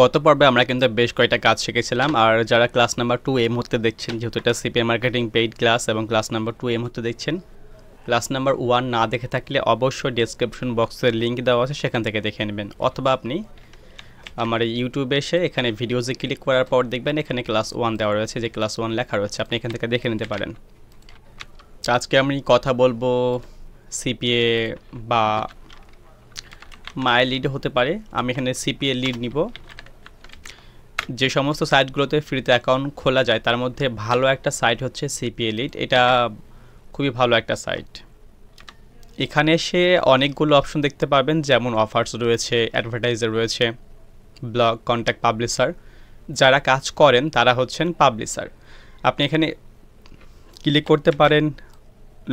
গত পর্বে আমরা কিন্তু বেশ কয়েকটা কাজ শিখেছিলাম আর যারা ক্লাস নাম্বার টু এ মুহূর্তে দেখছেন যেহেতু এটা সিপিএ মার্কেটিং পেইড ক্লাস এবং ক্লাস নাম্বার টু এ মুহূর্তে দেখছেন ক্লাস নাম্বার ওয়ান না দেখে থাকলে অবশ্যই ডিসক্রিপশন বক্সের লিঙ্ক দেওয়া আছে সেখান থেকে দেখে নেবেন অথবা আপনি আমার ইউটিউবে এসে এখানে ভিডিওজে ক্লিক করার পর দেখবেন এখানে ক্লাস ওয়ান দেওয়া রয়েছে যে ক্লাস ওয়ান লেখা রয়েছে আপনি এখান থেকে দেখে নিতে পারেন আজকে আমি কথা বলবো সিপিএ বা মাই লিড হতে পারে আমি এখানে সিপিএ লিড নিব যে সমস্ত সাইটগুলোতে ফ্রিতে অ্যাকাউন্ট খোলা যায় তার মধ্যে ভালো একটা সাইট হচ্ছে সিপিএলিট এটা খুবই ভালো একটা সাইট এখানে এসে অনেকগুলো অপশন দেখতে পাবেন যেমন অফার্স রয়েছে অ্যাডভার্টাইজার রয়েছে ব্লগ কন্ট্যাক্ট পাবলিশার যারা কাজ করেন তারা হচ্ছেন পাবলিশার আপনি এখানে ক্লিক করতে পারেন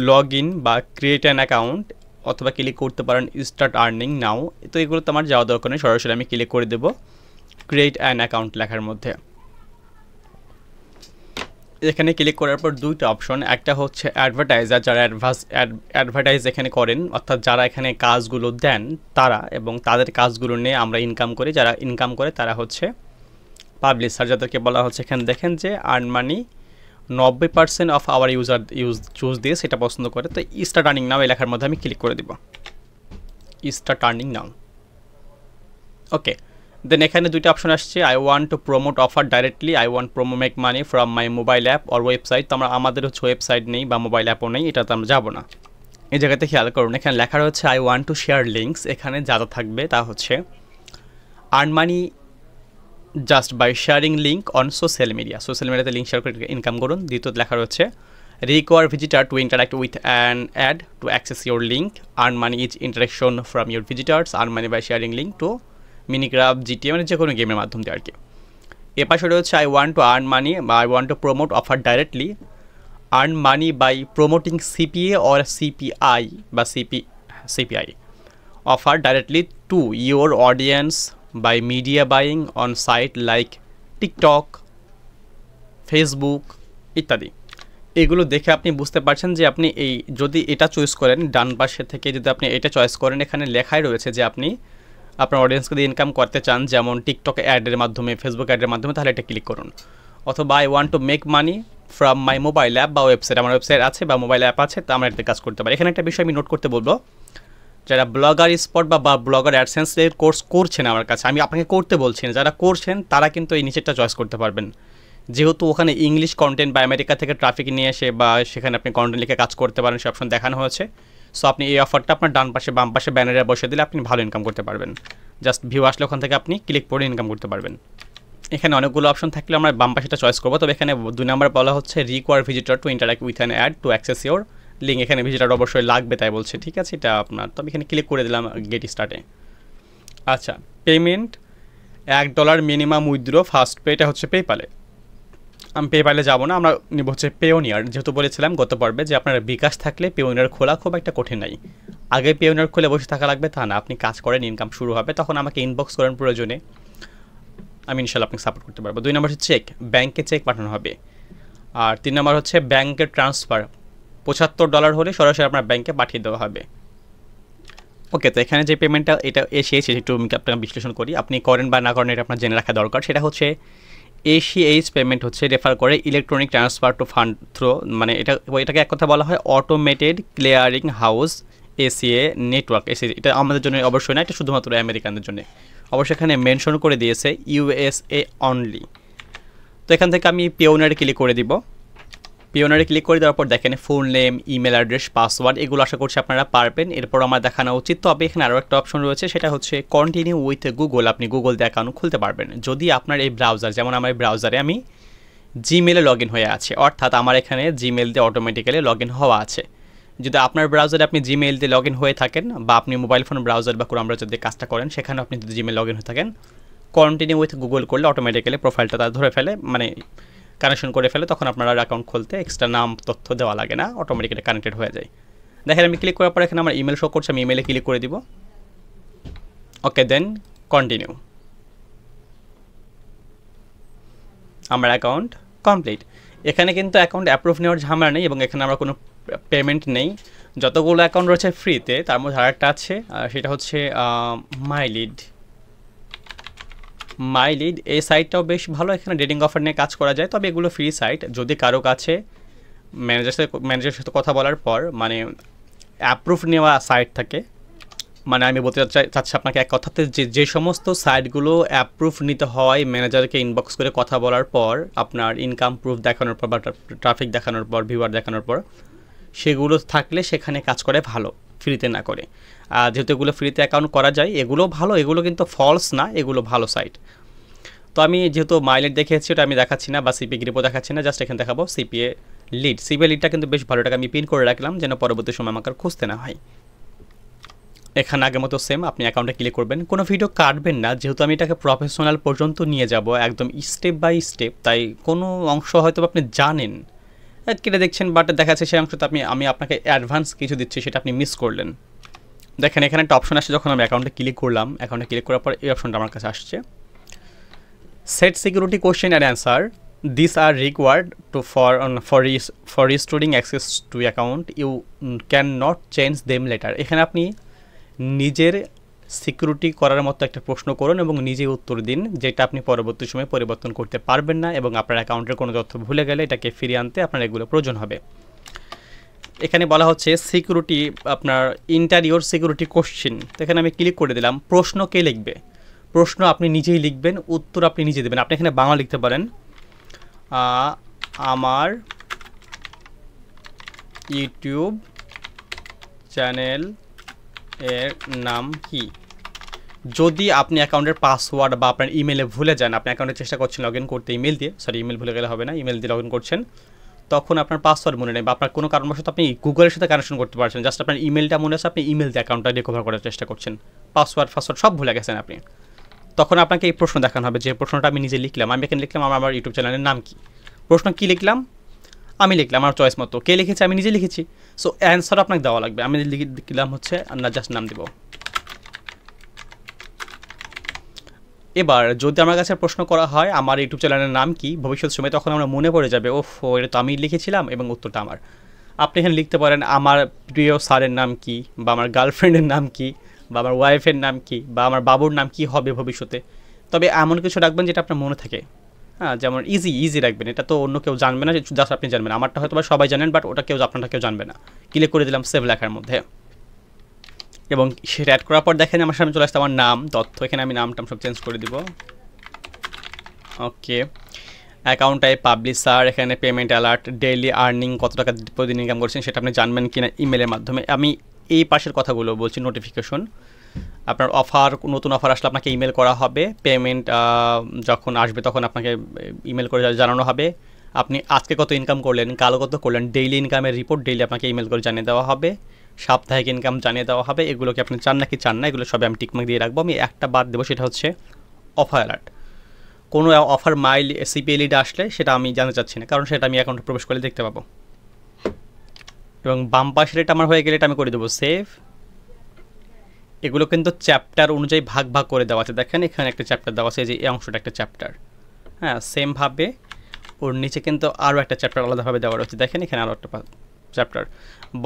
লগ ইন বা ক্রিয়েট অ্যান অ্যাকাউন্ট অথবা ক্লিক করতে পারেন স্টার্ট আর্নিং নাও তো এগুলো তো আমার যাওয়া দরকার নেই সরাসরি আমি ক্লিক করে দেবো ক্রিয়েট অ্যান অ্যাকাউন্ট লেখার মধ্যে এখানে ক্লিক করার পর দুইটা অপশন একটা হচ্ছে অ্যাডভার্টাইজার যারা অ্যাডভাস অ্যাডভার্টাইজ এখানে করেন অর্থাৎ যারা এখানে কাজগুলো দেন তারা এবং তাদের কাজগুলো নিয়ে আমরা ইনকাম করি যারা ইনকাম করে তারা হচ্ছে পাবলিশার যাদেরকে বলা হচ্ছে এখানে দেখেন যে আর্ন মানি নব্বই percent of our user use choose দিয়ে সেটা পছন্দ করে তো ইস্টার টার্নিং নাও এই লেখার মধ্যে আমি ক্লিক করে দেব ইস্টার টার্নিং নাও ওকে দেন এখানে দুইটা অপশন আসছে I want to promote offer directly I want promo make money from my mobile app or website তো আমরা আমাদের হচ্ছে ওয়েবসাইট নেই বা মোবাইল অ্যাপও নেই এটা তো আমরা যাবো না এই জায়গাতে খেয়াল করুন এখানে লেখা রয়েছে I want to share links এখানে যা যা থাকবে তা হচ্ছে earn money just by sharing link on social media social মিডিয়াতে লিঙ্ক শেয়ার করে ইনকাম করুন দ্বিতীয় লেখা রয়েছে require visitor to interact with an ad to access your link earn money is interaction from your visitors earn money by sharing link to মিনিক্রাফ জিটি মানে যে কোনো গেমের মাধ্যম দিয়ে আর কি এ পাশে রয়েছে I want to earn money বা I want to promote offer directly earn money by promoting CPA or CPI বা CP CPI offer directly to your audience by media buying on site like TikTok Facebook ইত্যাদি এগুলো দেখে আপনি বুঝতে পারছেন যে আপনি এই যদি এটা চয়েস করেন ডান পাশে থেকে যদি আপনি এটা চয়েস করেন এখানে লেখাই রয়েছে যে আপনি আপনার অডিয়েন্সকে দিয়ে ইনকাম করতে চান যেমন টিকটক অ্যাডের মাধ্যমে ফেসবুক অ্যাডের মাধ্যমে তাহলে এটা ক্লিক করুন অথবা I want to make money from my mobile app বা ওয়েবসাইট আমার ওয়েবসাইট আছে বা মোবাইল অ্যাপ আছে তা আমরা এটাতে কাজ করতে পারি এখানে একটা বিষয় আমি নোট করতে বলবো যারা ব্লগার স্পট বা ব্লগার অ্যাডসেন্সের কোর্স করছেন আমার কাছে আমি আপনাকে করতে বলছি না যারা করছেন তারা কিন্তু এই নিচেরটা চয়েস করতে পারবেন যেহেতু ওখানে ইংলিশ কন্টেন্ট বা আমেরিকা থেকে ট্রাফিক নিয়ে এসে বা সেখানে আপনি কন্টেন্ট লিখে কাজ করতে পারেন সে অপশন দেখানো হয়েছে সো আপনি এই অফারটা আপনার ডান পাশে বাম পাশে ব্যানারে বসে দিলে আপনি ভালো ইনকাম করতে পারবেন জাস্ট ভিউ আসলে ওখান থেকে আপনি ক্লিক করে ইনকাম করতে পারবেন এখানে অনেকগুলো অপশন থাকলে আমরা বাম পাশেটা চয়েস করবো তবে এখানে দুই নম্বর বলা হচ্ছে require visitor to interact with an ad to access your link এখানে ভিজিটর অবশ্যই লাগবে তাই বলছে ঠিক আছে এটা আপনার তবে এখানে ক্লিক করে দিলাম গেট স্টার্টে আচ্ছা পেমেন্ট এক dollar minimum withdraw first pay এটা হচ্ছে পেপালে আমি পেপারে যাবো না আমরা নিব হচ্ছে পেওনিয়ার যেহেতু বলেছিলাম গত পর্বে যে আপনার বিকাশ থাকলে পেওনিয়ার খোলা খুব একটা কঠিন নাই আগে পেওনিয়ার খুলে বসে থাকা লাগবে তা না আপনি কাজ করেন ইনকাম শুরু হবে তখন আমাকে ইনবক্স করেন প্রয়োজনে আমি ইনশাল্লাহ আপনাকে সাপোর্ট করতে পারবো দুই নম্বর হচ্ছে চেক ব্যাংকে চেক পাঠানো হবে আর তিন নম্বর হচ্ছে ব্যাংকের ট্রান্সফার পঁচাত্তর ডলার হলে সরাসরি আপনার ব্যাংকে পাঠিয়ে দেওয়া হবে ওকে তো এখানে যে পেমেন্টটা এটা এসেছে একটু আপনাকে আপনার বিশ্লেষণ করি আপনি করেন বা না করেন এটা আপনার জেনে রাখা দরকার সেটা হচ্ছে এসিএইচ পেমেন্ট হচ্ছে রেফার করে electronic transfer to fund through মানে এটা এটাকে এক কথা বলা হয় automated clearing house ACH network AC এটা আমাদের জন্য অবশ্যই না এটা শুধুমাত্র আমেরিকানদের জন্য অবশ্যই এখানে মেনশন করে দিয়েছে ইউএসএ অনলি তো এখান থেকে আমি পেওনারে ক্লিক করে দিব পিওনারে ক্লিক করে দেওয়ার পর দেখেন phone name email address password এগুলো আশা করছি আপনারা পারবেন এরপর আমার দেখানো উচিত তবে এখানে আরও একটা অপশন রয়েছে সেটা হচ্ছে কন্টিনিউ উইথ গুগল আপনি গুগল দিয়ে অ্যাকাউন্ট খুলতে পারবেন যদি আপনার এই ব্রাউজার যেমন আমার এই ব্রাউজারে আমি জিমেলে লগ হয়ে আছে অর্থাৎ আমার এখানে জিমেল দিয়ে অটোমেটিক্যালি লগ হওয়া আছে যদি আপনার ব্রাউজারে আপনি জিমেইল দিয়ে লগ হয়ে থাকেন বা আপনি মোবাইল ফোন ব্রাউজার বা কোনো যদি কাজটা করেন সেখানে আপনি যদি জিমেল লগ হয়ে থাকেন কন্টিনিউ উইথ গুগল করলে অটোমেটিক্যালি প্রোফাইলটা তারা ধরে ফেলে মানে কানেকশন করে ফেলে তখন আপনার অ্যাকাউন্ট খুলতে এক্সট্রা নাম তথ্য দেওয়া লাগে না অটোমেটিক এটা কানেক্টেড হয়ে যায় দেখেন আমি ক্লিক করার পর এখানে আমার ইমেল শো করছে আমি ইমেলে ক্লিক করে দিব ওকে দেন কন্টিনিউ আমার অ্যাকাউন্ট কমপ্লিট এখানে কিন্তু অ্যাকাউন্ট অ্যাপ্রুভ নেওয়ার ঝামেলা নেই এবং এখানে আমরা কোনো পেমেন্ট নেই যতগুলো অ্যাকাউন্ট রয়েছে ফ্রিতে তার মধ্যে আরেকটা আছে সেটা হচ্ছে মাই লিড মাইলিড এই সাইটটাও বেশ ভালো এখানে ডেটিং অফার নিয়ে কাজ করা যায় তবে এগুলো ফ্রি সাইট যদি কারো কাছে ম্যানেজার সাথে ম্যানেজারের সাথে কথা বলার পর মানে অ্যাপ্রুভ নেওয়া সাইট থাকে মানে আমি বলতে চাচ্ছি আপনাকে এক কথাতে যে যে সমস্ত সাইটগুলো অ্যাপ্রুভ নিতে হয় ম্যানেজারকে ইনবক্স করে কথা বলার পর আপনার ইনকাম প্রুফ দেখানোর পর বা ট্রাফিক দেখানোর পর ভিউয়ার দেখানোর পর সেগুলো থাকলে সেখানে কাজ করে ভালো ফ্রিতে না করে যেহেতু এগুলো ফ্রিতে অ্যাকাউন্ট করা যায় এগুলো ভালো এগুলো কিন্তু ফলস না এগুলো ভালো সাইট তো আমি যেহেতু মাইলেট দেখেছি ওটা আমি দেখাচ্ছি না বা সিপি গ্রিপও দেখাচ্ছি না জাস্ট এখানে দেখাবো সিপিএ লিড সিপিএ লিডটা কিন্তু বেশ ভালো টাকা আমি পিন করে রাখলাম যেন পরবর্তী সময় আমাকে খুঁজতে না হয় এখানে আগের মতো সেম আপনি অ্যাকাউন্টে ক্লিক করবেন কোনো ভিডিও কাটবেন না যেহেতু আমি এটাকে প্রফেশনাল পর্যন্ত নিয়ে যাব একদম স্টেপ বাই স্টেপ তাই কোনো অংশ হয়তো আপনি জানেন হ্যাঁ, কেটে দেখছেন বাট দেখাচ্ছে সেই সেই অংশটা আপনি আমি আপনাকে অ্যাডভান্স কিছু দিচ্ছি সেটা আপনি মিস করলেন দেখেন এখানে একটা অপশন আসছে যখন আমি অ্যাকাউন্টে ক্লিক করলাম অ্যাকাউন্টে ক্লিক করার পর এই অপশনটা আমার কাছে আসছে set security question and answer this are required to for for for restoring access to account you can not change them later এখানে আপনি নিজের সিকিউরিটি করার মতো একটা প্রশ্ন করুন এবং নিজে উত্তর দিন যেটা আপনি পরবর্তী সময়ে পরিবর্তন করতে পারবেন না এবং আপনার অ্যাকাউন্টের কোনো তথ্য ভুলে গেলে এটাকে ফিরিয়ে আনতে আপনার এগুলো প্রয়োজন হবে এখানে বলা হচ্ছে সিকিউরিটি আপনার ইন্টারিওর সিকিউরিটি কোশ্চিন এখানে আমি ক্লিক করে দিলাম প্রশ্ন কে লিখবে প্রশ্ন আপনি নিজেই লিখবেন উত্তর আপনি নিজে দেবেন আপনি এখানে বাংলা লিখতে পারেন আমার ইউটিউব চ্যানেল এর নাম কি যদি আপনি অ্যাকাউন্টের পাসওয়ার্ড বা আপনার ইমেলে ভুলে যান আপনি অ্যাকাউন্টের চেষ্টা করছেন লগ ইন করতে ইমেল দিয়ে সরি ইমেল ভুলে গেলে হবে না ইমেল দিয়ে লগ ইন করছেন তখন আপনার পাসওয়ার্ড মনে নেই বা আপনার কোনো কারণবশত আপনি গুগলের সাথে কানেকশন করতে পারছেন জাস্ট আপনার ইমেলটা মনে আছে আপনি ইমেল দিয়ে অ্যাকাউন্টটা রিকভার করার চেষ্টা করছেন পাসওয়ার্ড ফাসওয়ার্ড সব ভুলে গেছেন আপনি তখন আপনাকে এই প্রশ্ন দেখানো হবে যে প্রশ্নটা আমি নিজে লিখলাম আমি এখানে লিখলাম আমার আমার ইউটিউব চ্যানেলের নাম কি প্রশ্ন কী লিখলাম আমি লিখলাম আমার চয়েস মতো কে লিখেছে আমি নিজে লিখেছি সো অ্যান্সার আপনাকে দেওয়া লাগবে আমি লিখলাম হচ্ছে না জাস্ট নাম দেবো এবার যদি আমার কাছে প্রশ্ন করা হয় আমার ইউটিউব চ্যানেলের নাম কি ভবিষ্যৎ সময় তখন আমরা মনে পড়ে যাবে ওফ এটা তো আমি লিখেছিলাম এবং উত্তরটা আমার আপনি এখানে লিখতে পারেন আমার প্রিয় স্যারের নাম কি বা আমার গার্লফ্রেন্ডের নাম কি বা আমার ওয়াইফের নাম কি বা আমার বাবুর নাম কি হবে ভবিষ্যতে তবে এমন কিছু রাখবেন যেটা আপনার মনে থাকে হ্যাঁ যেমন ইজি ইজি রাখবেন এটা তো অন্য কেউ জানবে না জাস্ট আপনি জানবেন আমারটা হয়তো সবাই জানেন বাট ওটা কেউ আপনারটা কেউ জানবে না ক্লিক করে দিলাম সেভ লেখার মধ্যে এবং সেটা অ্যাড করার পর দেখেন আমার সামনে চলে আসতে আমার নাম তথ্য এখানে আমি নাম টাম সব চেঞ্জ করে দিব ওকে অ্যাকাউন্ট টাইপ পাবলিশার এখানে পেমেন্ট অ্যালার্ট ডেইলি আর্নিং কত টাকা প্রতিদিন ইনকাম করছেন সেটা আপনি জানবেন কি না ইমেলের মাধ্যমে আমি এই পাশের কথাগুলো বলছি নোটিফিকেশন আপনার অফার নতুন অফার আসলে আপনাকে ইমেল করা হবে পেমেন্ট যখন আসবে তখন আপনাকে ইমেল করে জানানো হবে আপনি আজকে কত ইনকাম করলেন কালো কত করলেন ডেইলি ইনকামের রিপোর্ট ডেইলি আপনাকে ইমেল করে জানিয়ে দেওয়া হবে সাপ্তাহিক ইনকাম জানিয়ে দেওয়া হবে এগুলোকে আপনি চান না কি চান না এগুলো সবই আমি টিকমাক দিয়ে রাখবো আমি একটা বাদ দেবো সেটা হচ্ছে অফার অ্যালার্ট কোনো অফার মাইল সিপিএ ডা আসলে সেটা আমি জানতে চাচ্ছি না কারণ সেটা আমি অ্যাকাউন্টে প্রবেশ করলে দেখতে পাবো এবং বাম পাশের এটা আমার হয়ে গেলে এটা আমি করে দেবো সেভ এগুলো কিন্তু চ্যাপ্টার অনুযায়ী ভাগ ভাগ করে দেওয়া আছে দেখেন এখানে একটা চ্যাপ্টার দেওয়া আছে এই যে এই অংশটা একটা চ্যাপ্টার হ্যাঁ সেমভাবে ওর নিচে কিন্তু আরও একটা চ্যাপ্টার আলাদাভাবে দেওয়া রয়েছে দেখেন এখানে আরও একটা চ্যাপ্টার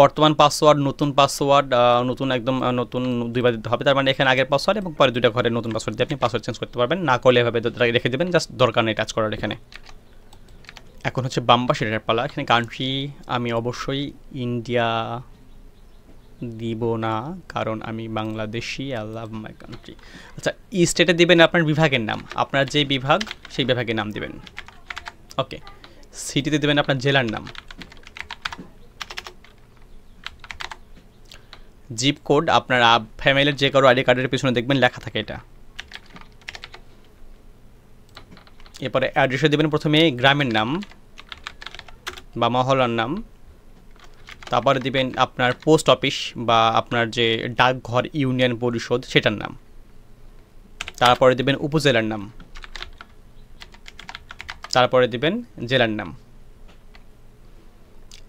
বর্তমান পাসওয়ার্ড নতুন পাসওয়ার্ড নতুন একদম নতুন দুইবার দিতে হবে তার মানে এখানে আগের পাসওয়ার্ড এবং পরে দুইটা ঘরে নতুন পাসওয়ার্ড দিয়ে আপনি পাসওয়ার্ড চেঞ্জ করতে পারবেন না করলে এভাবে রেখে দেবেন জাস্ট দরকার নেই টাচ করার এখানে এখন হচ্ছে বাম্বা সেটার পালা এখানে কান্ট্রি আমি অবশ্যই ইন্ডিয়া দিব না কারণ আমি Bangladeshi I love my country আচ্ছা স্টেটে দিবেন আপনার বিভাগের নাম আপনার যে বিভাগ সেই বিভাগের নাম দিবেন ওকে সিটিতে দেবেন আপনার জেলার নাম জিপ কোড আপনার ফ্যামিলির যে কারো আইডি কার্ডের পিছনে দেখবেন লেখা থাকে এটা এরপরে অ্যাড্রেসে দেবেন প্রথমে গ্রামের নাম বা মহলার নাম তারপরে দিবেন আপনার পোস্ট অফিস বা আপনার যে ডাকঘর ইউনিয়ন পরিষদ সেটার নাম তারপরে দেবেন উপজেলার নাম তারপরে দিবেন জেলার নাম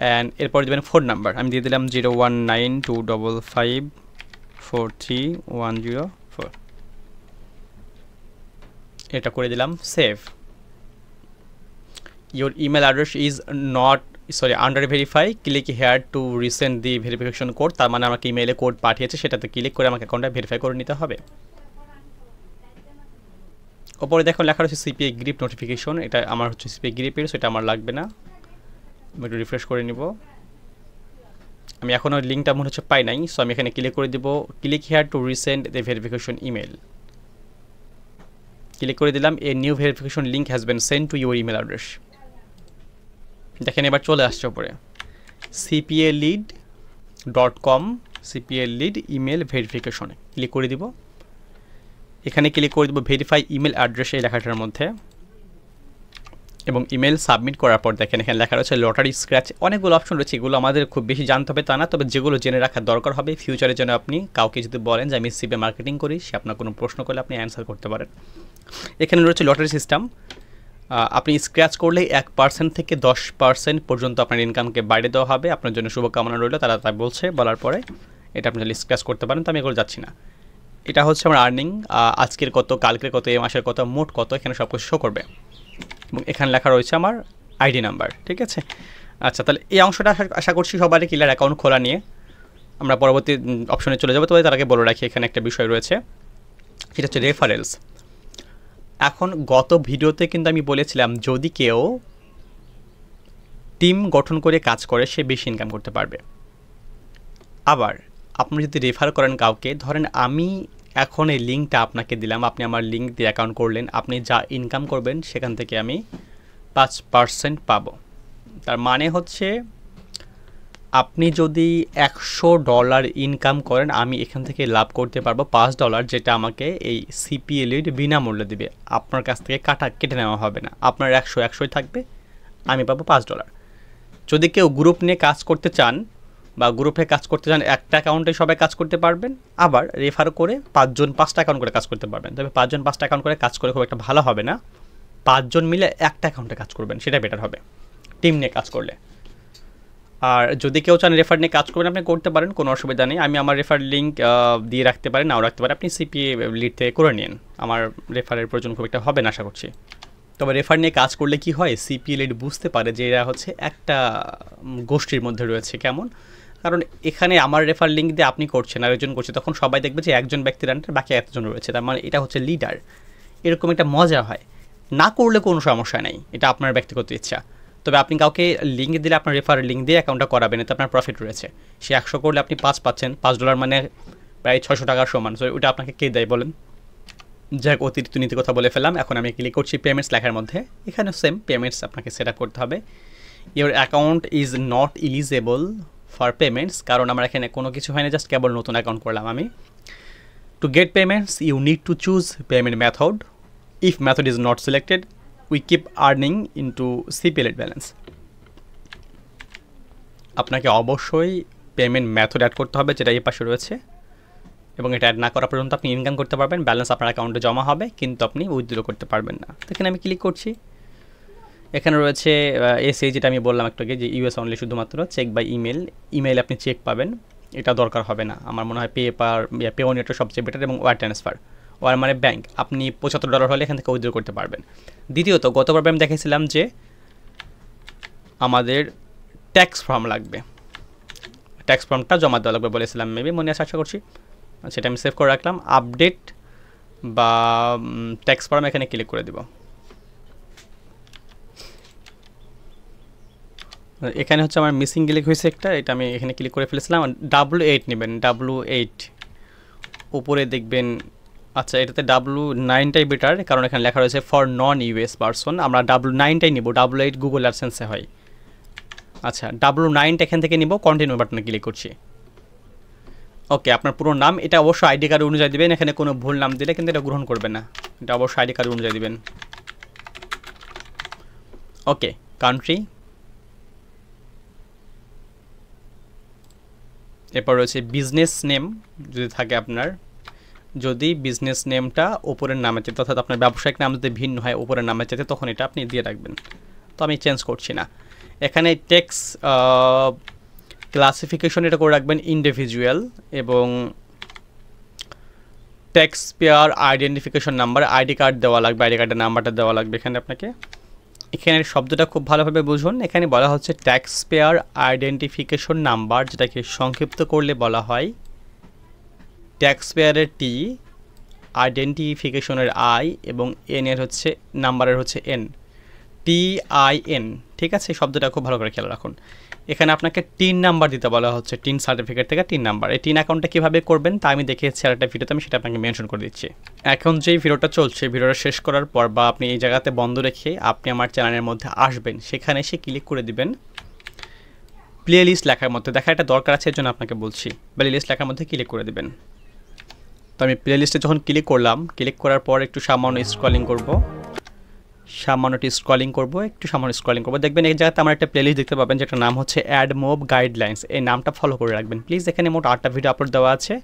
অ্যান্ড এরপর দেবেন ফোন নাম্বার আমি দিয়ে দিলাম zero one nine two double five four three one zero four এটা করে দিলাম save your email address is not sorry under verify click here to resend the verification code তার মানে আমাকে ইমেইলে কোড পাঠিয়েছে সেটাতে ক্লিক করে আমাকে অ্যাকাউন্টটা ভেরিফাই করে নিতে হবে ওপরে দেখো লেখা রয়েছে সিপিএ গ্রিপ নোটিফিকেশন এটা আমার হচ্ছে সিপিএ গ্রিপের সেটা আমার লাগবে না আমি রিফ্রেশ করে নিব আমি এখনও লিঙ্কটা মনে হচ্ছে পাই নাই সো আমি এখানে ক্লিক করে দিব click here to resend the verification email click করে দিলাম a new verification link has been send to your email address দেখেন এবার চলে আসছে ওপরে CPA lead dot com CPA lead email ভেরিফিকেশনে ক্লিক করে দিব এখানে ক্লিক করে দেবো ভেরিফাই ইমেল অ্যাড্রেস এই লেখাটার মধ্যে এবং ইমেল সাবমিট করার পর দেখেন এখানে লেখা রয়েছে লটারি স্ক্র্যাচ অনেকগুলো অপশন রয়েছে এগুলো আমাদের খুব বেশি জানতে হবে তা না তবে যেগুলো জেনে রাখার দরকার হবে ফিউচারে যেন আপনি কাউকে যদি বলেন যে আমি সিপে মার্কেটিং করি সে আপনার কোনো প্রশ্ন করলে আপনি অ্যান্সার করতে পারেন এখানে রয়েছে লটারি সিস্টেম আপনি স্ক্র্যাচ করলে এক পার্সেন্ট থেকে দশ পার্সেন্ট পর্যন্ত আপনার ইনকামকে বাইরে দেওয়া হবে আপনার জন্য শুভকামনা রইল তারা তাই বলছে বলার পরে এটা আপনি যদি স্ক্র্যাচ করতে পারেন তো আমি এগুলো যাচ্ছি না এটা হচ্ছে আমার আর্নিং আজকের কত কালকের কত এ মাসের কত মোট কত এখানে সব কিছু শো করবে এবং এখানে লেখা রয়েছে আমার আইডি নাম্বার ঠিক আছে আচ্ছা তাহলে এই অংশটা আশা করছি সবারই কিলার অ্যাকাউন্ট খোলা নিয়ে আমরা পরবর্তী অপশনে চলে যাবো তবে তার আগে বলে রাখি এখানে একটা বিষয় রয়েছে সেটা হচ্ছে রেফারেলস এখন গত ভিডিওতে কিন্তু আমি বলেছিলাম যদি কেউ টিম গঠন করে কাজ করে সে বেশি ইনকাম করতে পারবে আবার আপনি যদি রেফার করেন কাউকে ধরেন আমি এখন এই লিঙ্কটা আপনাকে দিলাম আপনি আমার লিঙ্ক দিয়ে অ্যাকাউন্ট করলেন আপনি যা ইনকাম করবেন সেখান থেকে আমি পাঁচ পারসেন্ট পাবো তার মানে হচ্ছে আপনি যদি একশো ডলার ইনকাম করেন আমি এখান থেকে লাভ করতে পারবো পাঁচ ডলার যেটা আমাকে এই সিপিএলির বিনামূল্যে দেবে আপনার কাছ থেকে কাটা কেটে নেওয়া হবে না আপনার একশো একশোই থাকবে আমি পাবো পাঁচ ডলার যদি কেউ গ্রুপ নিয়ে কাজ করতে চান বা গ্রুপে কাজ করতে চান একটা অ্যাকাউন্টে সবাই কাজ করতে পারবেন আবার রেফার করে পাঁচজন পাঁচটা অ্যাকাউন্ট করে কাজ করতে পারবেন তবে পাঁচজন পাঁচটা অ্যাকাউন্ট করে কাজ করে খুব একটা ভালো হবে না পাঁচজন মিলে একটা অ্যাকাউন্টে কাজ করবেন সেটা বেটার হবে টিম নিয়ে কাজ করলে আর যদি কেউ চান রেফার নিয়ে কাজ করবেন আপনি করতে পারেন কোনো অসুবিধা নেই আমি আমার রেফার লিঙ্ক দিয়ে রাখতে পারেন নাও রাখতে পারেন আপনি সিপিএ লিড থেকে করে নিন আমার রেফারের প্রয়োজন খুব একটা হবে না আশা করছি তবে রেফার নিয়ে কাজ করলে কি হয় লিড বুঝতে পারে যে এরা হচ্ছে একটা গোষ্ঠীর মধ্যে রয়েছে কেমন কারণ এখানে আমার রেফার লিঙ্ক দিয়ে আপনি করছেন আরেকজন করছে তখন সবাই দেখবে যে একজন ব্যক্তির আন্ডার বাকি একজন রয়েছে তার মানে এটা হচ্ছে লিডার এরকম একটা মজা হয় না করলে কোনো সমস্যা নেই এটা আপনার ব্যক্তিগত ইচ্ছা তবে আপনি কাউকে লিঙ্ক দিলে আপনার রেফার লিঙ্ক দিয়ে অ্যাকাউন্টটা করাবেন এতে আপনার প্রফিট রয়েছে সে একশো করলে আপনি পাঁচ পাচ্ছেন পাঁচ ডলার মানে প্রায় ছশো টাকার সমান সো ওইটা আপনাকে কে দেয় বলেন যাক অতিরিক্ত নীতি কথা বলে ফেলাম এখন আমি ক্লিক করছি পেমেন্টস লেখার মধ্যে এখানে সেম পেমেন্টস আপনাকে সেট করতে হবে your account is not eligible for payments কারণ আমার এখানে কোনো কিছু হয়নি জাস্ট কেবল নতুন অ্যাকাউন্ট করলাম আমি to get payments you need to choose payment method if method is not selected we keep earning in to CPAlead balance আপনাকে অবশ্যই পেমেন্ট মেথড অ্যাড করতে হবে যেটা এই পাশে রয়েছে এবং এটা অ্যাড না করা পর্যন্ত আপনি ইনকাম করতে পারবেন ব্যালেন্স আপনার অ্যাকাউন্টে জমা হবে কিন্তু আপনি উইথড্র করতে পারবেন না তো এখানে আমি ক্লিক করছি এখানে রয়েছে এসএ যেটা আমি বললাম একটু আগে যে ইউএস অনলি শুধুমাত্র চেক বা ইমেল ইমেল আপনি চেক পাবেন এটা দরকার হবে না আমার মনে হয় পেপার পেওনিটা সবচেয়ে বেটার এবং ওয়ার ট্রান্সফার ওয়ার মানে ব্যাংক আপনি পঁচাত্তর ডলার হলে এখান থেকে উইথড্র করতে পারবেন দ্বিতীয়ত গতবার আমি দেখেছিলাম যে আমাদের ট্যাক্স ফর্ম লাগবে ট্যাক্স ফর্মটা জমা দেওয়া লাগবে বলেছিলাম মেবি মনে আছে আশা করছি সেটা আমি সেভ করে রাখলাম আপডেট বা ট্যাক্স ফর্ম এখানে ক্লিক করে দেবো এখানে হচ্ছে আমার মিসিং গিলিক হয়েছে একটা এটা আমি এখানে ক্লিক করে ফেলেছিলাম ডাব্লু এইট নেবেন ডাব্লু এইট উপরে দেখবেন আচ্ছা এটাতে ডাব্লু নাইনটাই বেটার কারণ এখানে লেখা রয়েছে ফর নন ইউএস পার্সন আমরা ডাব্লু নাইনটাই নিব ডাব্লু এইট গুগল অ্যাডসেন্সে হয় আচ্ছা ডাব্লু নাইনটা এখান থেকে নিব কন্টিনিউ বাটনে ক্লিক করছি ওকে আপনার পুরো নাম এটা অবশ্যই আইডি কার্ড অনুযায়ী দেবেন এখানে কোনো ভুল নাম দিলে কিন্তু এটা গ্রহণ করবে না এটা অবশ্যই আইডি কার্ড অনুযায়ী দেবেন ওকে কান্ট্রি এরপর রয়েছে বিজনেস নেম যদি থাকে আপনার যদি বিজনেস নেমটা ওপরের নামে চাইতে অর্থাৎ আপনার ব্যবসায়িক নাম যদি ভিন্ন হয় ওপরের নামে চাইতে তখন এটা আপনি দিয়ে রাখবেন তো আমি চেঞ্জ করছি না এখানে টেক্স ক্লাসিফিকেশন এটা করে রাখবেন ইন্ডিভিজুয়াল এবং tax payer identification number ID card দেওয়া লাগবে আইডি কার্ডের নাম্বারটা দেওয়া লাগবে এখানে আপনাকে এখানের শব্দটা খুব ভালোভাবে বুঝুন এখানে বলা হচ্ছে ট্যাক্স পেয়ার আইডেন্টিফিকেশন নাম্বার যেটাকে সংক্ষিপ্ত করলে বলা হয় ট্যাক্স পেয়ারের টি আইডেন্টিফিকেশনের আই এবং এন এর হচ্ছে নাম্বারের হচ্ছে এন টি আই এন ঠিক আছে শব্দটা খুব ভালো করে খেয়াল রাখুন এখানে আপনাকে টিন নাম্বার দিতে বলা হচ্ছে টিন সার্টিফিকেট থেকে টিন নাম্বার এই টিন অ্যাকাউন্টটা কীভাবে করবেন তা আমি দেখিয়েছি আর একটা ভিডিওতে আমি সেটা আপনাকে মেনশন করে দিচ্ছি এখন যেই ভিডিওটা চলছে ভিডিওটা শেষ করার পর বা আপনি এই জায়গাতে বন্ধ রেখে আপনি আমার চ্যানেলের মধ্যে আসবেন সেখানে এসে ক্লিক করে দিবেন প্লে লিস্ট লেখার মধ্যে দেখা একটা দরকার আছে এর জন্য আপনাকে বলছি প্লে লিস্ট লেখার মধ্যে ক্লিক করে দেবেন তো আমি প্লে লিস্টে যখন ক্লিক করলাম ক্লিক করার পর একটু সামান্য স্ক্রলিং করব সামান্য স্ক্রলিং করবো একটু সামান্য স্ক্রলিং করবো দেখবেন এই জায়গাতে আমার একটা প্লেলিস্ট দেখতে পাবেন যেটার নাম হচ্ছে অ্যাড মোব গাইডলাইন্স এই নামটা ফলো করে রাখবেন প্লিজ এখানে মোট আটটা ভিডিও আপলোড দেওয়া আছে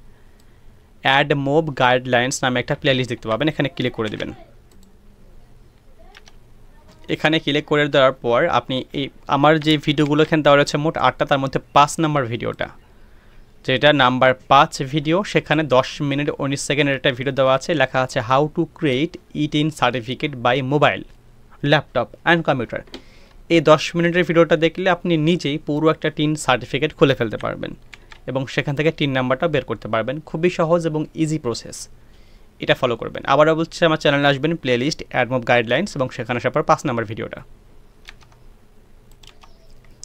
অ্যাড মোব গাইডলাইন্স নামে একটা প্লেলিস্ট দেখতে পাবেন এখানে ক্লিক করে দেবেন এখানে ক্লিক করে দেওয়ার পর আপনি এই আমার যে ভিডিওগুলো এখানে দেওয়া রয়েছে মোট আটটা তার মধ্যে পাঁচ নাম্বার ভিডিওটা যেটা নাম্বার পাঁচ ভিডিও সেখানে দশ মিনিট উনিশ সেকেন্ডের একটা ভিডিও দেওয়া আছে লেখা আছে how to create eTIN certificate by mobile laptop and computer এই দশ মিনিটের ভিডিওটা দেখলে আপনি নিজেই পুরো একটা টিন সার্টিফিকেট খুলে ফেলতে পারবেন এবং সেখান থেকে টিন নাম্বারটা বের করতে পারবেন খুবই সহজ এবং ইজি প্রসেস এটা ফলো করবেন আবারও বলছি আমার চ্যানেলে আসবেন প্লেলিস্ট অ্যাডমোভ গাইডলাইন্স এবং সেখানে আসার পর পাঁচ নাম্বার ভিডিওটা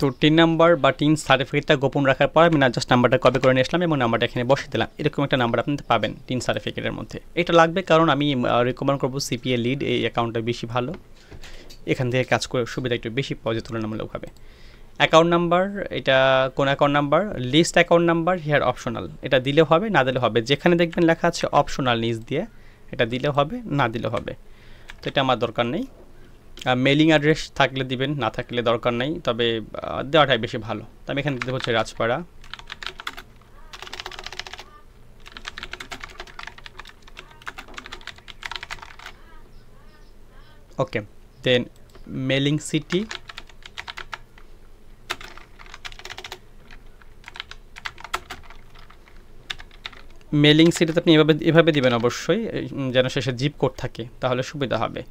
তো টিন নাম্বার বা টিন সার্টিফিকেটটা গোপন রাখার পর আমি না জাস্ট নাম্বারটা কপি করে নিয়ে এবং নাম্বারটা এখানে বসে দিলাম এরকম একটা নাম্বার আপনি পাবেন টিন সার্টিফিকেটের মধ্যে এটা লাগবে কারণ আমি রিকমেন্ড করবো সিপিএ লিড এই অ্যাকাউন্টটা বেশি ভালো এখান থেকে কাজ করে সুবিধা একটু বেশি পাওয়া যায় তুলনামূলকভাবে অ্যাকাউন্ট নাম্বার এটা কোন account number list account number here optional এটা দিলে হবে না দিলে হবে যেখানে দেখবেন লেখা আছে অপশনাল নিজ দিয়ে এটা দিলে হবে না দিলে হবে তো এটা আমার দরকার নেই মেলিং অ্যাড্রেস থাকলে দিবেন না থাকলে দরকার নাই তবে দেওয়াটাই বেশি ভালো তো আমি এখানে দিতে হচ্ছে Rajpara okay then mailing city mailing সিটিতে আপনি এভাবে এভাবে দিবেন অবশ্যই যেন শেষে জিপ কোড থাকে তাহলে সুবিধা হবে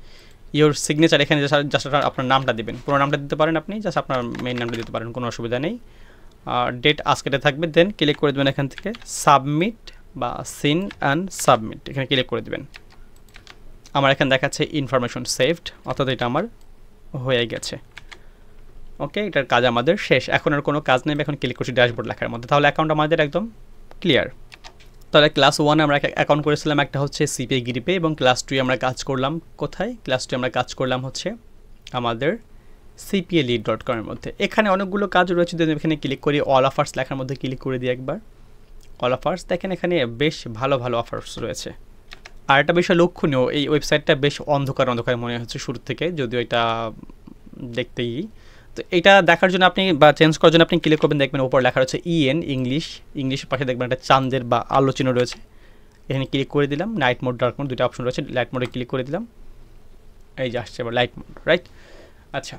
ইওর সিগনেচার এখানে জাস্ট আপনার নামটা দেবেন পুরো নামটা দিতে পারেন আপনি জাস্ট আপনার মেইন নামটা দিতে পারেন কোনো অসুবিধা নেই আর ডেট আজকেটা থাকবে দেন ক্লিক করে দেবেন এখান থেকে সাবমিট বা সিন অ্যান্ড সাবমিট এখানে ক্লিক করে দেবেন আমার এখানে দেখাচ্ছে ইনফরমেশন সেভড অর্থাৎ এটা আমার হয়ে গেছে ওকে এটার কাজ আমাদের শেষ এখন আর কোনো কাজ নেই এখন ক্লিক করছি ড্যাশবোর্ড লেখার মধ্যে তাহলে অ্যাকাউন্ট আমাদের একদম ক্লিয়ার তাহলে ক্লাস ওয়ানে আমরা অ্যাকাউন্ট করেছিলাম একটা হচ্ছে সিপিএ গ্রিপে এবং ক্লাস টুয়ে আমরা কাজ করলাম কোথায় ক্লাস টুয়ে আমরা কাজ করলাম হচ্ছে আমাদের সিপিএ লিড ডট কমের মধ্যে এখানে অনেকগুলো কাজ রয়েছে যদি এখানে ক্লিক করি অল অফার্স লেখার মধ্যে ক্লিক করে দিই একবার অল অফার্স দেখেন এখানে বেশ ভালো ভালো অফার্স রয়েছে আর একটা বিষয় লক্ষণীয় এই ওয়েবসাইটটা বেশ অন্ধকার অন্ধকার মনে হচ্ছে শুরু থেকে যদিও এটা দেখতেই তো এটা দেখার জন্য আপনি বা চেঞ্জ করার জন্য আপনি ক্লিক করবেন দেখবেন ওপর লেখা রয়েছে ইএন ইংলিশ ইংলিশের পাশে দেখবেন একটা চাঁদের বা আলো চিহ্ন রয়েছে এখানে ক্লিক করে দিলাম নাইট মোড ডার্ক মোড দুটা অপশন রয়েছে লাইট মোডে ক্লিক করে দিলাম এই যে আসছে এবার লাইট মোড রাইট আচ্ছা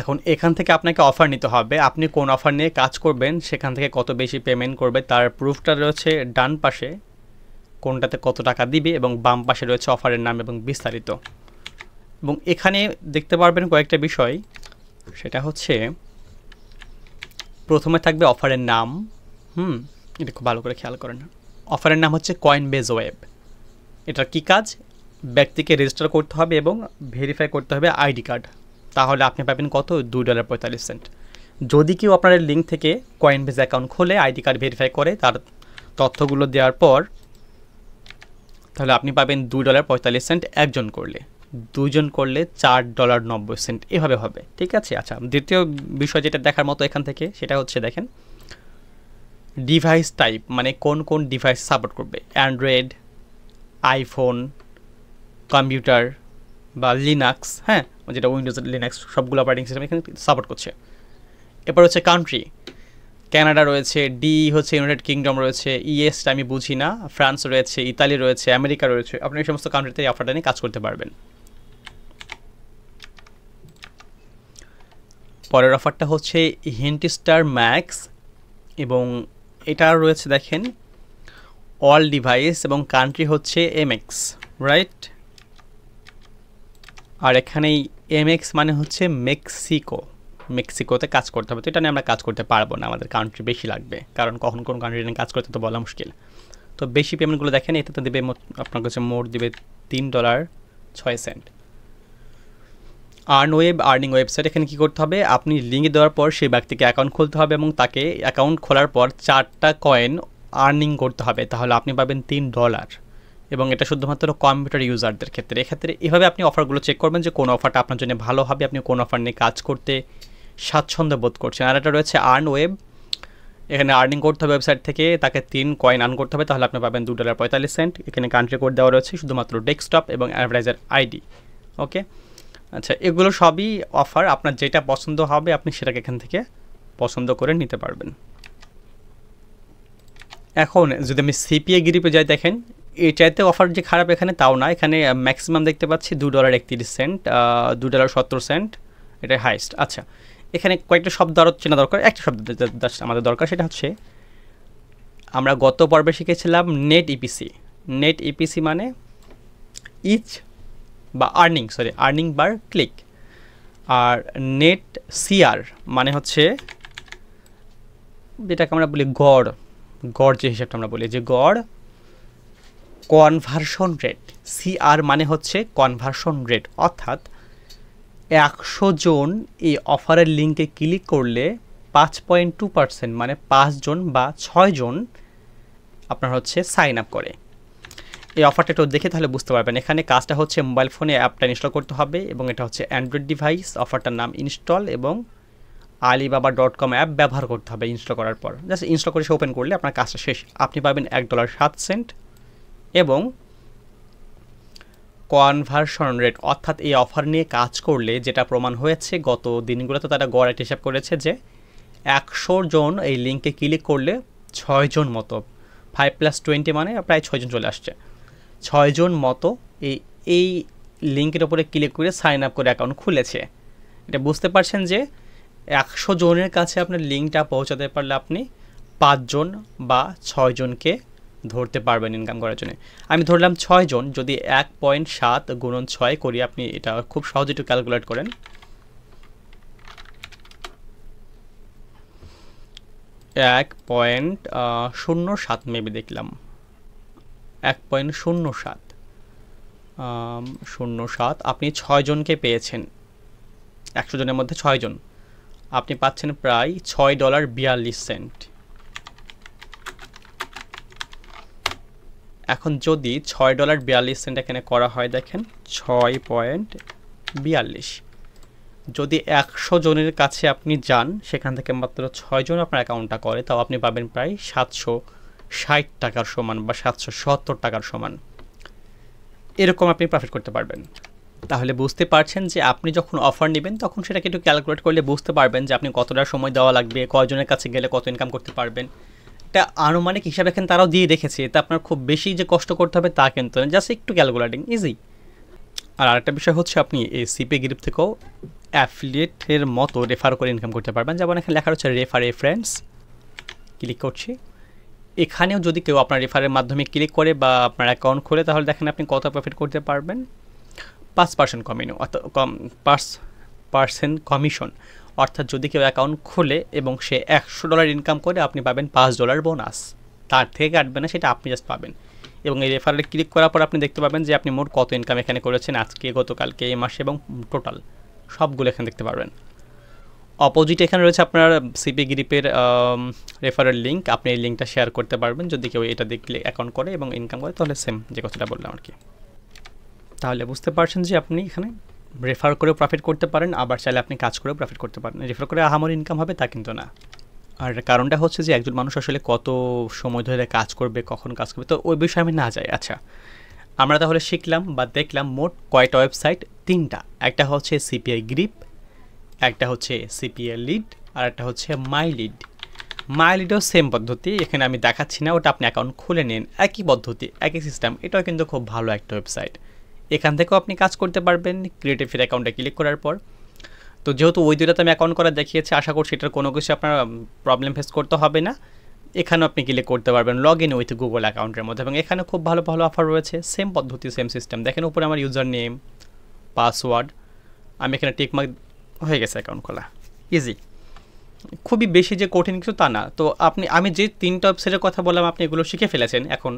এখন এখান থেকে আপনাকে অফার নিতে হবে আপনি কোন অফার নিয়ে কাজ করবেন সেখান থেকে কত বেশি পেমেন্ট করবে তার প্রুফটা রয়েছে ডান পাশে কোনটাতে কত টাকা দিবে এবং বাম পাশে রয়েছে অফারের নাম এবং বিস্তারিত এবং এখানে দেখতে পারবেন কয়েকটা বিষয় সেটা হচ্ছে প্রথমে থাকবে অফারের নাম হুম এটা খুব ভালো করে খেয়াল করেন অফারের নাম হচ্ছে কয়েন বেজ ওয়েব এটার কী কাজ ব্যক্তিকে রেজিস্টার করতে হবে এবং ভেরিফাই করতে হবে আইডি কার্ড তাহলে আপনি পাবেন কত দুই ডলার পঁয়তাল্লিশ সেন্ট যদি কেউ আপনার লিঙ্ক থেকে কয়েন বেজ অ্যাকাউন্ট খোলে আইডি কার্ড ভেরিফাই করে তার তথ্যগুলো দেওয়ার পর তাহলে আপনি পাবেন দুই ডলার পঁয়তাল্লিশ সেন্ট একজন করলে দুজন করলে চার ডলার নব্বই সেন্ট এভাবে হবে ঠিক আছে আচ্ছা দ্বিতীয় বিষয় যেটা দেখার মতো এখান থেকে সেটা হচ্ছে দেখেন ডিভাইস টাইপ মানে কোন কোন ডিভাইস সাপোর্ট করবে অ্যান্ড্রয়েড আইফোন কম্পিউটার বা লিনাক্স হ্যাঁ যেটা উইন্ডোজ লিনাক্স সবগুলো অপারেটিং সিস্টেম এখানে সাপোর্ট করছে এরপর হচ্ছে কান্ট্রি ক্যানাডা রয়েছে ডি হচ্ছে ইউনাইটেড কিংডম রয়েছে ইএসটা e আমি বুঝি না ফ্রান্স রয়েছে ইতালি রয়েছে আমেরিকা রয়েছে আপনি এই সমস্ত কান্ট্রিতে এই অফারটা নিয়ে কাজ করতে পারবেন পরের অফারটা হচ্ছে হিন্টস্টার ম্যাক্স এবং এটা রয়েছে দেখেন অল ডিভাইস এবং কান্ট্রি হচ্ছে এমএক্স রাইট আর এখানে এমএক্স মানে হচ্ছে মেক্সিকো মেক্সিকোতে কাজ করতে হবে তো এটা নিয়ে আমরা কাজ করতে পারবো না আমাদের কান্ট্রি বেশি লাগবে কারণ কখন কোন কান্ট্রি নিয়ে কাজ করতে তো বলা মুশকিল তো বেশি পেমেন্টগুলো দেখেন তো দেবে আপনার কাছে মোট দেবে তিন ডলার ছয় cent earn web earning website এখানে কী করতে হবে আপনি লিঙ্ক দেওয়ার পর সেই ব্যক্তিকে অ্যাকাউন্ট খুলতে হবে এবং তাকে অ্যাকাউন্ট খোলার পর চারটা কয়েন আর্নিং করতে হবে তাহলে আপনি পাবেন তিন ডলার এবং এটা শুধুমাত্র কম্পিউটার ইউজারদের ক্ষেত্রে এক্ষেত্রে এভাবে আপনি অফারগুলো চেক করবেন যে কোন অফারটা আপনার জন্য ভালো হবে আপনি কোন অফার নিয়ে কাজ করতে স্বাচ্ছন্দ্য বোধ করছেন আর এটা রয়েছে আর্ন ওয়েব এখানে আর্নিং করতে হবে ওয়েবসাইট থেকে তাকে তিন কয়েন আর্ন করতে হবে তাহলে আপনি পাবেন দু ডলার পঁয়তাল্লিশ সেন্ট এখানে কান্ট্রি কোড দেওয়া রয়েছে শুধুমাত্র ডেস্কটপ এবং অ্যাডভার্টাইজার আইডি ওকে আচ্ছা এগুলো সবই অফার আপনার যেটা পছন্দ হবে আপনি সেটাকে এখান থেকে পছন্দ করে নিতে পারবেন এখন যদি আমি সিপিএ গ্রিপে যাই দেখেন এটাতে অফার যে খারাপ এখানে তাও না এখানে ম্যাক্সিমাম দেখতে পাচ্ছি দু ডলার একত্রিশ সেন্ট দু ডলার সত্তর সেন্ট এটা হাইস্ট আচ্ছা এখানে কয়েকটা শব্দ আরও চেনা দরকার একটা শব্দ আমাদের দরকার সেটা হচ্ছে আমরা গত পর্বে শিখেছিলাম নেট ইপিসি নেট ইপিসি মানে ইচ বা আর্নিং সরি আর্নিং বার ক্লিক আর নেট সিআর মানে হচ্ছে যেটাকে আমরা বলি গড় গড় যে হিসাবটা আমরা বলি যে গড় কনভার্সন রেট সিআর মানে হচ্ছে কনভার্সন রেট অর্থাৎ একশো জন এই অফারের লিঙ্কে ক্লিক করলে পাঁচ পয়েন্ট টু পার্সেন্ট মানে পাঁচজন বা ছয়জন আপনার হচ্ছে সাইন আপ করে এই অফারটা একটু দেখে তাহলে বুঝতে পারবেন এখানে কাজটা হচ্ছে মোবাইল ফোনে অ্যাপটা ইনস্টল করতে হবে এবং এটা হচ্ছে অ্যান্ড্রয়েড ডিভাইস অফারটার নাম ইনস্টল এবং আলিবাবা ডট কম অ্যাপ ব্যবহার করতে হবে ইনস্টল করার পর জাস্ট ইনস্টল করে সে ওপেন করলে আপনার কাজটা শেষ আপনি পাবেন এক ডলার সাত সেন্ট এবং কনভার্সন রেট অর্থাৎ এই অফার নিয়ে কাজ করলে যেটা প্রমাণ হয়েছে গত দিনগুলোতে তারা গড় একটা হিসাব করেছে যে একশো জন এই লিঙ্কে ক্লিক করলে ছয়জন মতো ফাইভ প্লাস টোয়েন্টি মানে প্রায় ছয়জন চলে আসছে ছয়জন মতো এই এই লিঙ্কের ওপরে ক্লিক করে সাইন আপ করে অ্যাকাউন্ট খুলেছে এটা বুঝতে পারছেন যে একশো জনের কাছে আপনার লিঙ্কটা পৌঁছাতে পারলে আপনি পাঁচজন বা ছয়জনকে ধরতে পারবেন ইনকাম করার জন্য আমি ধরলাম ছয়জন যদি এক পয়েন্ট সাত গুণন ছয় করি আপনি এটা খুব সহজে একটু ক্যালকুলেট করেন এক পয়েন্ট শূন্য সাত মেবি দেখলাম এক পয়েন্ট শূন্য সাত শূন্য সাত আপনি ছয়জনকে পেয়েছেন একশো জনের মধ্যে ছয়জন আপনি পাচ্ছেন প্রায় ছয় ডলার বিয়াল্লিশ সেন্ট এখন যদি ছয় ডলার বিয়াল্লিশ সেন্ট এখানে করা হয় দেখেন ছয় পয়েন্ট বিয়াল্লিশ যদি একশো জনের কাছে আপনি যান সেখান থেকে মাত্র ছয়জন আপনার অ্যাকাউন্টটা করে তাও আপনি পাবেন প্রায় সাতশো ষাট টাকার সমান বা সাতশো সত্তর টাকার সমান এরকম আপনি প্রফিট করতে পারবেন তাহলে বুঝতে পারছেন যে আপনি যখন অফার নেবেন তখন সেটাকে একটু ক্যালকুলেট করলে বুঝতে পারবেন যে আপনি কতটা সময় দেওয়া লাগবে কয়জনের কাছে গেলে কত ইনকাম করতে পারবেন এটা আনুমানিক হিসাবে এখানে তারাও দিয়ে রেখেছে এটা আপনার খুব বেশি যে কষ্ট করতে হবে তা কিন্তু না জাস্ট একটু ক্যালকুলেটিং ইজি আর আরেকটা বিষয় হচ্ছে আপনি এই সিপি গ্রুপ থেকেও অ্যাফিলিয়েটের মতো রেফার করে ইনকাম করতে পারবেন যেমন এখানে লেখা হচ্ছে রেফার এ ফ্রেন্ডস ক্লিক করছি এখানেও যদি কেউ আপনার রেফারের মাধ্যমে ক্লিক করে বা আপনার অ্যাকাউন্ট খোলে তাহলে দেখেন আপনি কত প্রফিট করতে পারবেন পাঁচ পার্সেন্ট কমিনো অর্থাৎ কম পাঁচ পার্সেন্ট কমিশন অর্থাৎ যদি কেউ অ্যাকাউন্ট খোলে এবং সে একশো ডলার ইনকাম করে আপনি পাবেন পাঁচ ডলার বোনাস তার থেকে কাটবে না সেটা আপনি জাস্ট পাবেন এবং এই রেফারেলে ক্লিক করার পর আপনি দেখতে পাবেন যে আপনি মোট কত ইনকাম এখানে করেছেন আজকে গতকালকে এই মাসে এবং টোটাল সবগুলো এখানে দেখতে পারবেন অপোজিট এখানে রয়েছে আপনার সিপি গ্রিপের রেফারেল লিঙ্ক আপনি এই লিঙ্কটা শেয়ার করতে পারবেন যদি কেউ এটা দেখলে অ্যাকাউন্ট করে এবং ইনকাম করে তাহলে সেম যে কথাটা বললাম আর কি তাহলে বুঝতে পারছেন যে আপনি এখানে রেফার করেও প্রফিট করতে পারেন আবার চাইলে আপনি কাজ করেও প্রফিট করতে পারেন রেফার করে আহামর ইনকাম হবে তা কিন্তু না আর কারণটা হচ্ছে যে একজন মানুষ আসলে কত সময় ধরে কাজ করবে কখন কাজ করবে তো ওই বিষয়ে আমি না যাই আচ্ছা আমরা তাহলে শিখলাম বা দেখলাম মোট কয়টা ওয়েবসাইট তিনটা একটা হচ্ছে সিপিআই গ্রিপ একটা হচ্ছে সিপিএল লিড আর একটা হচ্ছে মাই লিড মাই লিডও সেম পদ্ধতি এখানে আমি দেখাচ্ছি না ওটা আপনি অ্যাকাউন্ট খুলে নিন একই পদ্ধতি একই সিস্টেম এটাও কিন্তু খুব ভালো একটা ওয়েবসাইট এখান থেকেও আপনি কাজ করতে পারবেন ক্রিয়েটিভের অ্যাকাউন্টে ক্লিক করার পর তো যেহেতু ওই দুইটাতে আমি অ্যাকাউন্ট করা দেখিয়েছি আশা করছি এটার কোনো কিছু আপনার প্রবলেম ফেস করতে হবে না এখানেও আপনি ক্লিক করতে পারবেন লগ ইন উইথ গুগল অ্যাকাউন্টের মধ্যে এবং এখানে খুব ভালো ভালো অফার রয়েছে সেম পদ্ধতি সেম সিস্টেম দেখেন উপরে আমার ইউজার নেম পাসওয়ার্ড আমি এখানে টেকমার্ক হয়ে গেছে অ্যাকাউন্ট খোলা ইজি খুবই বেশি যে কঠিন কিছু তা না তো আপনি আমি যে তিনটা ওয়েবসাইটের কথা বললাম আপনি এগুলো শিখে ফেলেছেন এখন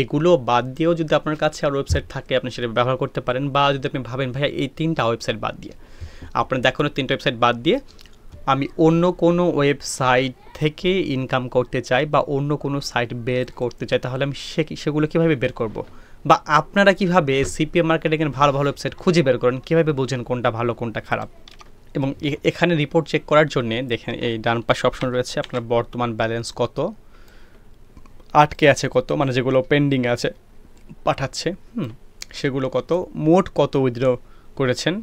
এগুলো বাদ দিয়েও যদি আপনার কাছে আর ওয়েবসাইট থাকে আপনি সেটা ব্যবহার করতে পারেন বা যদি আপনি ভাবেন ভাইয়া এই তিনটা ওয়েবসাইট বাদ দিয়ে আপনার দেখানো তিনটা ওয়েবসাইট বাদ দিয়ে আমি অন্য কোনো ওয়েবসাইট থেকে ইনকাম করতে চাই বা অন্য কোনো সাইট বের করতে চাই তাহলে আমি সে সেগুলো কীভাবে বের করবো বা আপনারা কিভাবে সিপিএম মার্কেটে ভালো ভালো ওয়েবসাইট খুঁজে বের করেন কীভাবে বোঝেন কোনটা ভালো কোনটা খারাপ এবং এখানে রিপোর্ট চেক করার জন্যে দেখেন এই ডান পাশে অপশন রয়েছে আপনার বর্তমান ব্যালেন্স কত আটকে আছে কত মানে যেগুলো পেন্ডিং আছে পাঠাচ্ছে সেগুলো কত মোট কত উইথড্র করেছেন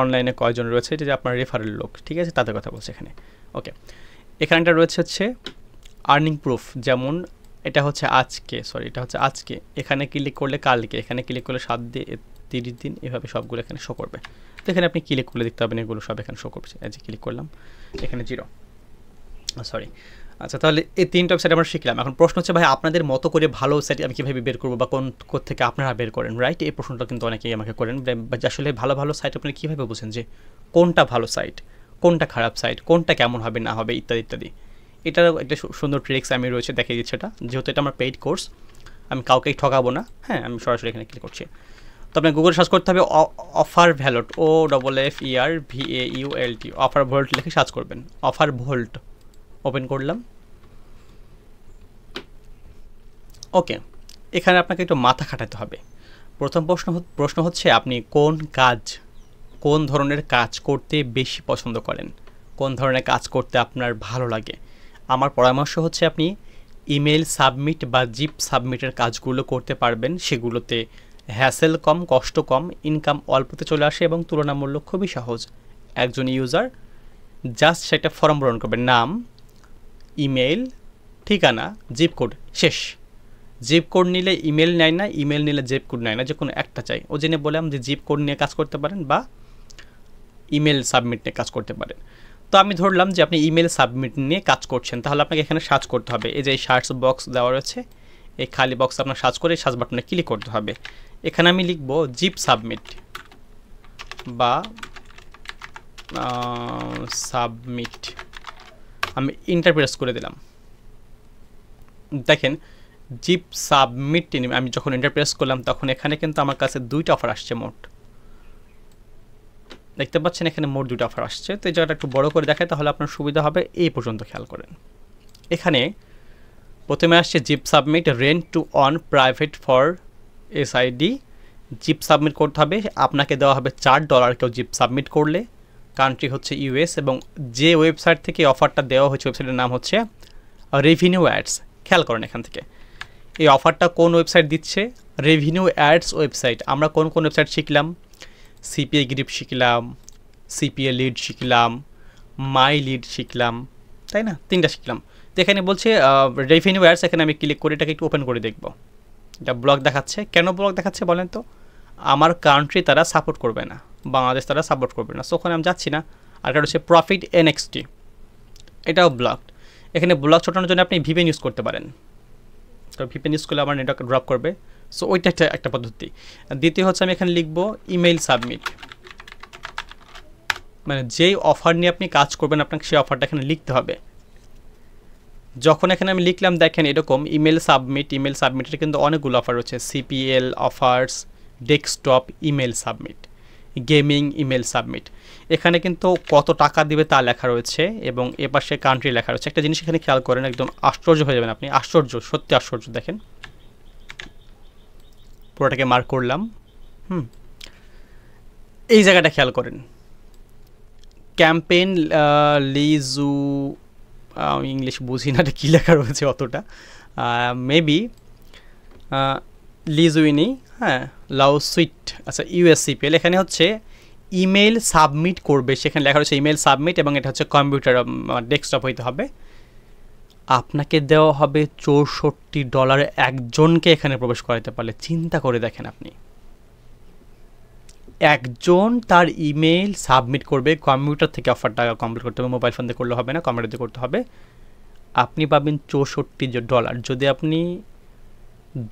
অনলাইনে কয়জন রয়েছে এটা যে আপনার রেফারেল লোক ঠিক আছে তাদের কথা বলছে এখানে ওকে এখানটা রয়েছে হচ্ছে আর্নিং প্রুফ যেমন এটা হচ্ছে আজকে সরি এটা হচ্ছে আজকে এখানে ক্লিক করলে কালকে এখানে ক্লিক করলে সাত দিয়ে তিরিশ দিন এভাবে সবগুলো এখানে শো করবে তো এখানে আপনি ক্লিক করলে দেখতে পাবেন এগুলো সব এখানে শো করছে যে ক্লিক করলাম এখানে জিরো সরি আচ্ছা তাহলে এই তিনটা ওয়েবসাইট আমরা শিখলাম এখন প্রশ্ন হচ্ছে ভাই আপনাদের মতো করে ভালো ওয়েবসাইট আমি কীভাবে বের করবো বা কোন থেকে আপনারা বের করেন রাইট এই প্রশ্নটা কিন্তু অনেকেই আমাকে করেন আসলে ভালো ভালো সাইট আপনি কীভাবে বোঝেন যে কোনটা ভালো সাইট কোনটা খারাপ সাইট কোনটা কেমন হবে না হবে ইত্যাদি ইত্যাদি এটারও একটা সুন্দর ট্রিক্স আমি রয়েছে দেখিয়ে দিচ্ছি এটা যেহেতু এটা আমার পেইড কোর্স আমি কাউকেই ঠকাবো না হ্যাঁ আমি সরাসরি এখানে ক্লিক করছি তো আপনার গুগল সার্চ করতে হবে offer vault O double F E R V A U L T offer vault লিখে সার্চ করবেন অফার ভোল্ট ওপেন করলাম ওকে এখানে আপনাকে একটু মাথা খাটাতে হবে প্রথম প্রশ্ন প্রশ্ন হচ্ছে আপনি কোন কাজ কোন ধরনের কাজ করতে বেশি পছন্দ করেন কোন ধরনের কাজ করতে আপনার ভালো লাগে আমার পরামর্শ হচ্ছে আপনি ইমেল সাবমিট বা জিপ সাবমিটের কাজগুলো করতে পারবেন সেগুলোতে হ্যাসেল কম কষ্ট কম ইনকাম অল্পতে চলে আসে এবং তুলনামূল্য খুবই সহজ একজন ইউজার জাস্ট সেটা ফর্ম পূরণ করবে নাম ইমেল ঠিকানা জিপ কোড শেষ জিপ কোড নিলে ইমেল নেয় না ইমেল নিলে জিপ কোড নেয় না যে কোনো একটা চাই ও জেনে বললাম যে জিপ কোড নিয়ে কাজ করতে পারেন বা ইমেল সাবমিট নিয়ে কাজ করতে পারেন তো আমি ধরলাম যে আপনি ইমেল সাবমিট নিয়ে কাজ করছেন তাহলে আপনাকে এখানে সার্চ করতে হবে এই যে এই সার্চ বক্স দেওয়া রয়েছে এই খালি বক্স আপনার সার্চ করে সার্চ বাটনে ক্লিক করতে হবে এখানে আমি লিখব জিপ সাবমিট বা সাবমিট আমি ইন্টারপ্রেস করে দিলাম দেখেন জিপ সাবমিট আমি যখন ইন্টারপ্রেস করলাম তখন এখানে কিন্তু আমার কাছে দুইটা অফার আসছে মোট দেখতে পাচ্ছেন এখানে মোট দুটো অফার আসছে তো এই জায়গাটা একটু বড় করে দেখায় তাহলে আপনার সুবিধা হবে এই পর্যন্ত খেয়াল করেন এখানে প্রথমে আসছে zip submit rent to on private for SID zip submit করতে হবে আপনাকে দেওয়া হবে চার ডলার কেউ জিপ সাবমিট করলে কান্ট্রি হচ্ছে ইউএস এবং যে ওয়েবসাইট থেকে অফারটা দেওয়া হয়েছে ওয়েবসাইটের নাম হচ্ছে রেভিনিউ অ্যাডস খেয়াল করেন এখান থেকে এই অফারটা কোন ওয়েবসাইট দিচ্ছে রেভিনিউ অ্যাডস ওয়েবসাইট আমরা কোন কোন ওয়েবসাইট শিখলাম সিপিএ গ্রিপ শিখলাম সিপিএ লিড শিখলাম মাই লিড শিখলাম তাই না তিনটা শিখলাম তো এখানে বলছে রেভিনিউ অ্যাডস এখানে আমি ক্লিক করে এটাকে একটু ওপেন করে দেখব এটা ব্লগ দেখাচ্ছে কেন ব্লগ দেখাচ্ছে বলেন তো আমার কান্ট্রি তারা সাপোর্ট করবে না বাংলাদেশ তারা সাপোর্ট করবে না সো ওখানে আমি যাচ্ছি না আর এটা হচ্ছে প্রফিট এনএক্সটি এটাও ব্লকড এখানে ব্লগ ছোটানোর জন্য আপনি ভিপেন ইউজ করতে পারেন তো ভিপেন ইউজ করলে আমার নেটওয়ার্ক ড্রপ করবে সো ওইটা একটা একটা পদ্ধতি দ্বিতীয় হচ্ছে আমি এখানে লিখব ইমেইল সাবমিট মানে যেই অফার নিয়ে আপনি কাজ করবেন আপনাকে সেই অফারটা এখানে লিখতে হবে যখন এখানে আমি লিখলাম দেখেন এরকম ইমেল সাবমিট ইমেল সাবমিটের কিন্তু অনেকগুলো অফার রয়েছে CPL offers desktop email submit gaming email submit এখানে কিন্তু কত টাকা দিবে তা লেখা রয়েছে এবং এপাশে কান্ট্রি লেখা রয়েছে একটা জিনিস এখানে খেয়াল করেন একদম আশ্চর্য হয়ে যাবেন আপনি আশ্চর্য সত্যি আশ্চর্য দেখেন পুরোটাকে মার্ক করলাম হুম এই জায়গাটা খেয়াল করেন ক্যাম্পেন লিজু আমি ইংলিশ বুঝি না কী লেখা রয়েছে অতটা মেবি লিজুইনি হ্যাঁ লাউ সুইট আচ্ছা ইউএসসিপিএল এখানে হচ্ছে ইমেল সাবমিট করবে সেখানে লেখা রয়েছে ইমেল সাবমিট এবং এটা হচ্ছে কম্পিউটার ডেস্কটপ হইতে হবে আপনাকে দেওয়া হবে চৌষট্টি ডলার একজনকে এখানে প্রবেশ করাতে পারলে চিন্তা করে দেখেন আপনি একজন তার ইমেল সাবমিট করবে কম্পিউটার থেকে অফারটা কমপ্লিট করতে হবে মোবাইল ফোন দিয়ে করলে হবে না কম্পিউটার দিয়ে করতে হবে আপনি পাবেন চৌষট্টি ডলার যদি আপনি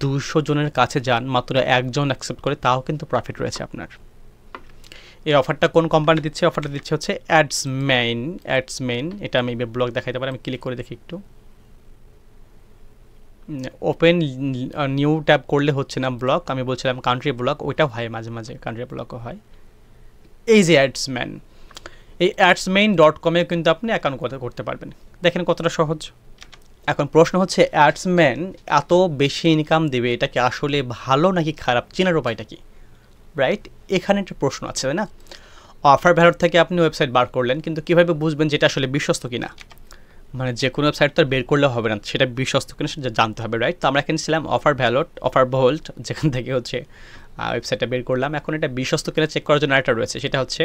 দুশো জনের কাছে যান মাত্র একজন অ্যাকসেপ্ট করে তাও কিন্তু প্রফিট রয়েছে আপনার এই অফারটা কোন কোম্পানি দিচ্ছে অফারটা দিচ্ছে হচ্ছে অ্যাডস মেইন অ্যাডস মেইন এটা আমি ব্লগ দেখাইতে পারি আমি ক্লিক করে দেখি একটু ওপেন নিউ ট্যাব করলে হচ্ছে না ব্লক আমি বলছিলাম কান্ট্রি ব্লক ওইটাও হয় মাঝে মাঝে কান্ট্রি ব্লকও হয় এই যে অ্যাডসম্যান এই অ্যাডসম্যান ডট কমে কিন্তু আপনি অ্যাকাউন্ট করতে পারবেন দেখেন কতটা সহজ এখন প্রশ্ন হচ্ছে অ্যাডসম্যান এত বেশি ইনকাম দেবে এটা কি আসলে ভালো নাকি খারাপ চেনার উপায়টা কি রাইট এখানে একটা প্রশ্ন আছে তাই না অফার ভ্যালোর থেকে আপনি ওয়েবসাইট বার করলেন কিন্তু কীভাবে বুঝবেন যেটা আসলে বিশ্বস্ত কিনা মানে যে কোনো ওয়েবসাইট তো বের করলে হবে না সেটা বিশ্বস্ত কিনা সেটা জানতে হবে রাইট তো আমরা এখানে ছিলাম অফার ভ্যালট অফার ভোল্ট যেখান থেকে হচ্ছে ওয়েবসাইটটা বের করলাম এখন এটা বিশ্বস্ত কিনা চেক করার জন্য আরেকটা রয়েছে সেটা হচ্ছে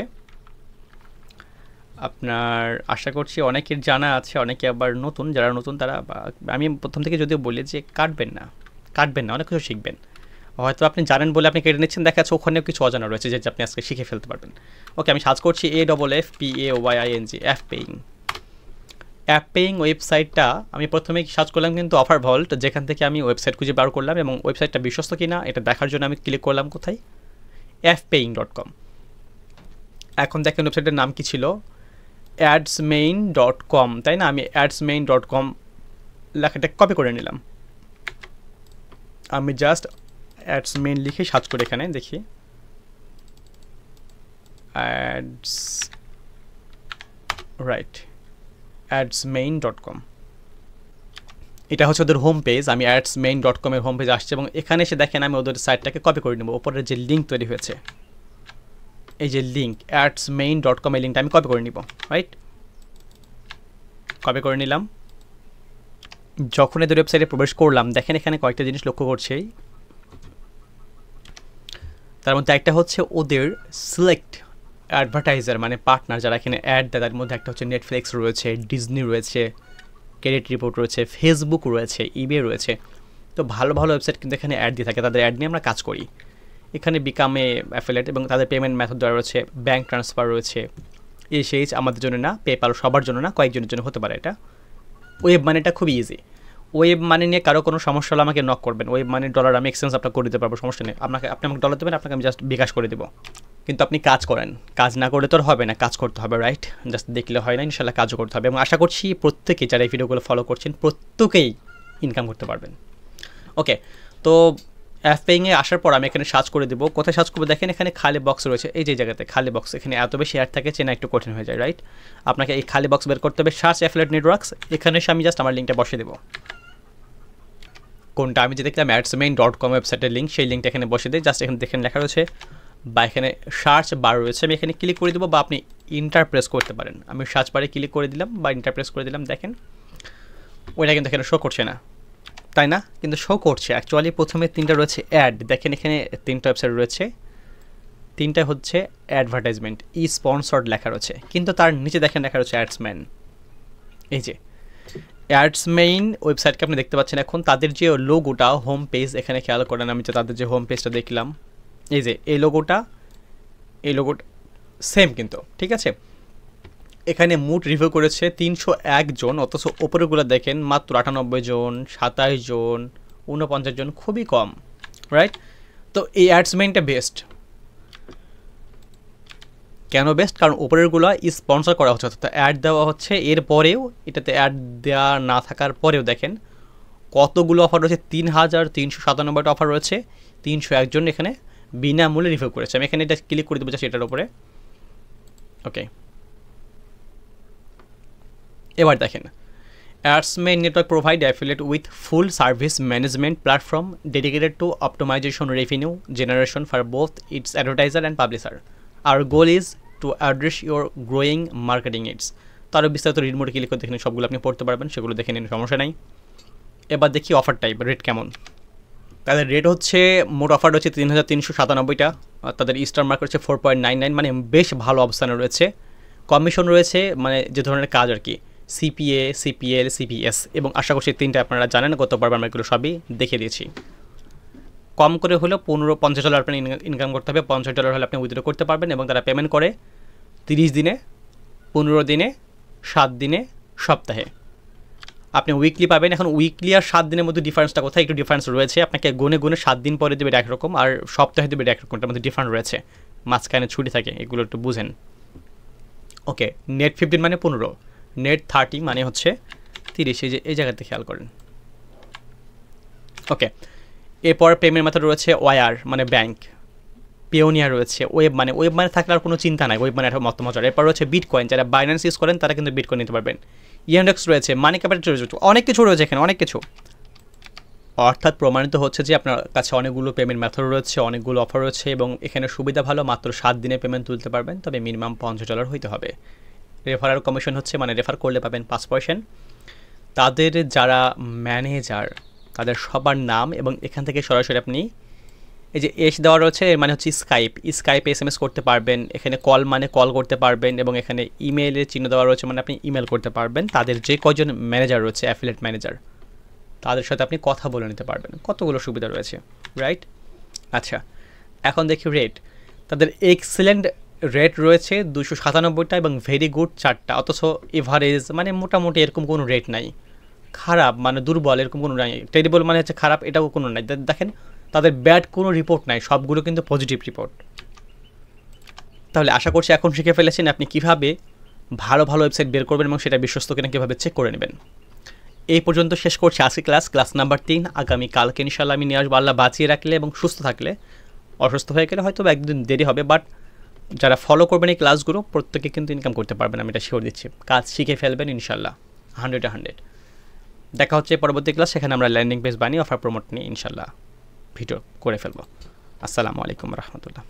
আপনার আশা করছি অনেকের জানা আছে অনেকে আবার নতুন যারা নতুন তারা আমি প্রথম থেকে যদিও বলি যে কাটবেন না কাটবেন না অনেক কিছু শিখবেন হয়তো আপনি জানেন বলে আপনি কেটে নিচ্ছেন দেখা যাচ্ছে ওখানেও কিছু অজানা রয়েছে যে আপনি আজকে শিখে ফেলতে পারবেন ওকে আমি সার্চ করছি A double F P A Y I N G F paying a paying ওয়েবসাইটটা আমি প্রথমে সার্চ করলাম কিন্তু অফার ভল্ট যেখান থেকে আমি ওয়েবসাইট খুঁজে বার করলাম এবং ওয়েবসাইটটা বিশ্বস্ত কিনা এটা দেখার জন্য আমি ক্লিক করলাম কোথায় অ্যাপপেইং ডট কম এখন দেখেন ওয়েবসাইটের নাম কি ছিল অ্যাডস মেইন ডট কম তাই না আমি অ্যাডস মেইন ডট কম লেখাটা কপি করে নিলাম আমি জাস্ট অ্যাডস মেইন লিখে সার্চ করে এখানে দেখি ads right ads main dot com এটা হচ্ছে ওদের হোম পেজ আমি অ্যাডস মেইন ডট কমের হোম পেজ আসছে এবং এখানে এসে দেখেন আমি ওদের সাইটটাকে কপি করে নেব ওপরের যে লিঙ্ক তৈরি হয়েছে এই যে লিঙ্ক অ্যাডস মেইন ডট কমের লিঙ্কটা আমি কপি করে নিব রাইট কপি করে নিলাম যখন এদের ওয়েবসাইটে প্রবেশ করলাম দেখেন এখানে কয়েকটা জিনিস লক্ষ্য করছেই তার মধ্যে একটা হচ্ছে ওদের সিলেক্ট অ্যাডভার্টাইজার মানে পার্টনার যারা এখানে অ্যাড দেয় তার মধ্যে একটা হচ্ছে নেটফ্লিক্স রয়েছে ডিজনি রয়েছে ক্রেডিট রিপোর্ট রয়েছে ফেসবুক রয়েছে ইবে রয়েছে তো ভালো ভালো ওয়েবসাইট কিন্তু এখানে অ্যাড দিয়ে থাকে তাদের অ্যাড নিয়ে আমরা কাজ করি এখানে বিকামে অ্যাফিলেট এবং তাদের পেমেন্ট মেথড দেওয়া রয়েছে ব্যাঙ্ক ট্রান্সফার রয়েছে এসএইচ আমাদের জন্য না পেপাল সবার জন্য না কয়েকজনের জন্য হতে পারে এটা ওয়েব এটা খুবই ইজি ওয়েব মানি নিয়ে কারো কোনো সমস্যা হলে আমাকে নক করবেন ওয়েব মানি ডলার আমি এক্সচেঞ্জ আপনার করে দিতে পারবো সমস্যা নেই আপনাকে আপনি আমাকে ডলার দেবেন আপনাকে আমি জাস্ট বিকাশ করে দেবো কিন্তু আপনি কাজ করেন কাজ না করলে তো হবে না কাজ করতে হবে রাইট জাস্ট দেখলে হয় না ইনশাল্লাহ কাজও করতে হবে এবং আশা করছি প্রত্যেকে যারা এই ভিডিওগুলো ফলো করছেন প্রত্যেকেই ইনকাম করতে পারবেন ওকে তো অ্যাফপেইংয়ে আসার পর আমি এখানে সার্চ করে দেবো কোথায় সার্চ করবো দেখেন এখানে খালি বক্স রয়েছে এই যে জায়গাতে খালি বক্স এখানে এত বেশি অ্যাড থাকে চেনা একটু কঠিন হয়ে যায় রাইট আপনাকে এই খালি বক্স বের করতে হবে সার্চ অ্যাফলেট নেটওয়ার্কস এখানে এসে আমি জাস্ট আমার লিঙ্কটা বসে দেবো কোনটা আমি যে দেখলাম অ্যাডসমেইন ডট কম ওয়েবসাইটের লিঙ্ক সেই লিঙ্কটা এখানে বসে দিই জাস্ট এখানে দেখেন লেখা রয়েছে বা এখানে সার্চ বার রয়েছে আমি এখানে ক্লিক করে দেবো বা আপনি ইন্টারপ্রেস করতে পারেন আমি সার্চ বারে ক্লিক করে দিলাম বা ইন্টারপ্রেস করে দিলাম দেখেন ওইটা কিন্তু এখানে শো করছে না তাই না কিন্তু শো করছে অ্যাকচুয়ালি প্রথমে তিনটা রয়েছে অ্যাড দেখেন এখানে তিনটা ওয়েবসাইট রয়েছে তিনটা হচ্ছে অ্যাডভার্টাইজমেন্ট ই স্পন্সর্ড লেখা রয়েছে কিন্তু তার নিচে দেখেন লেখা রয়েছে অ্যাডসম্যান এই যে অ্যাডস মেইন ওয়েবসাইটকে আপনি দেখতে পাচ্ছেন এখন তাদের যে লোগোটা হোম পেজ এখানে খেয়াল করেন আমি যে তাদের যে হোম পেজটা দেখলাম এই যে এই লোগোটা এই লোগোটা সেম কিন্তু ঠিক আছে এখানে মুট রিভিউ করেছে তিনশো একজন অথচ ওপরেগুলো দেখেন মাত্র আটানব্বই জন সাতাশ জন উনপঞ্চাশ জন খুবই কম রাইট তো এই অ্যাডসমেন্টটা বেস্ট কেন বেস্ট কারণ উপরেরগুলো স্পন্সর করা হচ্ছে অর্থাৎ অ্যাড দেওয়া হচ্ছে এরপরেও এটাতে অ্যাড দেওয়া না থাকার পরেও দেখেন কতগুলো অফার রয়েছে তিন হাজার তিনশো সাতানব্বইটা অফার রয়েছে তিনশো একজন এখানে বিনামূল্যে রিভিউ করেছে আমি এখানে এটা ক্লিক করে দেবো সেটার উপরে ওকে এবার দেখেন ads main network provide affiliate with full service management platform dedicated to optimization revenue generation for both its advertiser and publisher our goal is to address your growing marketing its তারও বিস্তারিত read মোডে click করে দেখে সবগুলো আপনি পড়তে পারবেন সেগুলো দেখে নিন সমস্যা নাই এবার দেখি অফার টাইপ রেট কেমন তাদের রেট হচ্ছে মোট অফার রয়েছে তিন হাজার তিনশো সাতানব্বইটা তাদের ইস্টার মার্ক হচ্ছে ফোর পয়েন্ট নাইন নাইন মানে বেশ ভালো অবস্থানে রয়েছে কমিশন রয়েছে মানে যে ধরনের কাজ আর কি সিপিএ সিপিএল সিপিএস এবং আশা করছি তিনটা আপনারা জানেন গতবার আমরা এগুলো সবই দেখে দিয়েছি কম করে হলেও পনেরো পঞ্চাশ ডলার আপনি ইনকাম করতে হবে পঞ্চাশ ডলার হলে আপনি উইথড্র করতে পারবেন এবং তারা পেমেন্ট করে তিরিশ দিনে পনেরো দিনে সাত দিনে সপ্তাহে আপনি উইকলি পাবেন এখন উইকলি আর সাত দিনের মধ্যে ডিফারেন্সটা কোথায় একটু ডিফারেন্স রয়েছে আপনাকে গুনে গুনে সাত দিন পরে দেবে একরকম আর সপ্তাহে দেবে একরকমটার মধ্যে ডিফারেন্স রয়েছে মাঝখানে ছুটি থাকে এগুলো একটু বুঝেন ওকে নেট ফিফটিন মানে পনেরো নেট থার্টি মানে হচ্ছে তিরিশ এই যে এই জায়গাতে খেয়াল করেন ওকে এরপর পেমের মেথড রয়েছে ওয়ার মানে ব্যাংক পেওনিয়া রয়েছে ওয়েব মানে ওয়েব মানে থাকলে আর কোনো চিন্তা নাই ওয়েব মানে মত মজার এরপর রয়েছে বিটকয়েন যারা বাইন্যান্স ইউজ করেন তারা কিন্তু বিট কয়েন নিতে পারবেন ইয়েন্ডেক্স রয়েছে মানি ক্যাপিটাল রয়েছে অনেক কিছু রয়েছে এখানে অনেক কিছু অর্থাৎ প্রমাণিত হচ্ছে যে আপনার কাছে অনেকগুলো পেমেন্ট মেথড রয়েছে অনেকগুলো অফার রয়েছে এবং এখানে সুবিধা ভালো মাত্র সাত দিনে পেমেন্ট তুলতে পারবেন তবে মিনিমাম পঞ্চাশ ডলার হইতে হবে রেফারার কমিশন হচ্ছে মানে রেফার করলে পাবেন পাঁচ পয়সেন্ট তাদের যারা ম্যানেজার তাদের সবার নাম এবং এখান থেকে সরাসরি আপনি এই যে এস দেওয়া রয়েছে এর মানে হচ্ছে স্কাইপ স্কাইপে এস এম এস করতে পারবেন এখানে কল মানে কল করতে পারবেন এবং এখানে ইমেলের চিহ্ন দেওয়া রয়েছে মানে আপনি ইমেল করতে পারবেন তাদের যে কজন ম্যানেজার রয়েছে অ্যাফিলেট ম্যানেজার তাদের সাথে আপনি কথা বলে নিতে পারবেন কতগুলো সুবিধা রয়েছে রাইট আচ্ছা এখন দেখি রেট তাদের এক্সেলেন্ট রেট রয়েছে দুশো সাতানব্বইটা এবং ভেরি গুড চারটা অথচ এভারেজ মানে মোটামুটি এরকম কোনো রেট নাই খারাপ মানে দুর্বল এরকম কোনো নাই টেরিবল মানে হচ্ছে খারাপ এটাও কোনো নাই দেখেন তাদের ব্যাড কোনো রিপোর্ট নাই সবগুলো কিন্তু পজিটিভ রিপোর্ট তাহলে আশা করছি এখন শিখে ফেলেছেন আপনি কিভাবে ভালো ভালো ওয়েবসাইট বের করবেন এবং সেটা বিশ্বস্ত কিনা কীভাবে চেক করে নেবেন এই পর্যন্ত শেষ করছি আজকে ক্লাস ক্লাস নাম্বার তিন আগামী কালকে ইনশাল্লাহ আমি নিয়ে আসবো আল্লাহ বাঁচিয়ে রাখলে এবং সুস্থ থাকলে অসুস্থ হয়ে গেলে হয়তো একদিন দেরি হবে বাট যারা ফলো করবেন এই ক্লাসগুলো প্রত্যেকে কিন্তু ইনকাম করতে পারবেন আমি এটা শিওর দিচ্ছি কাজ শিখে ফেলবেন ইনশাল্লাহ হান্ড্রেড হান্ড্রেড দেখা হচ্ছে পরবর্তী ক্লাস সেখানে আমরা ল্যান্ডিং পেজ বানিয়ে অফার প্রমোট নিয়ে ইনশাল্লাহ ভিডিও করে ফেলবো আসসালামু আলাইকুম রহমতুল্লাহ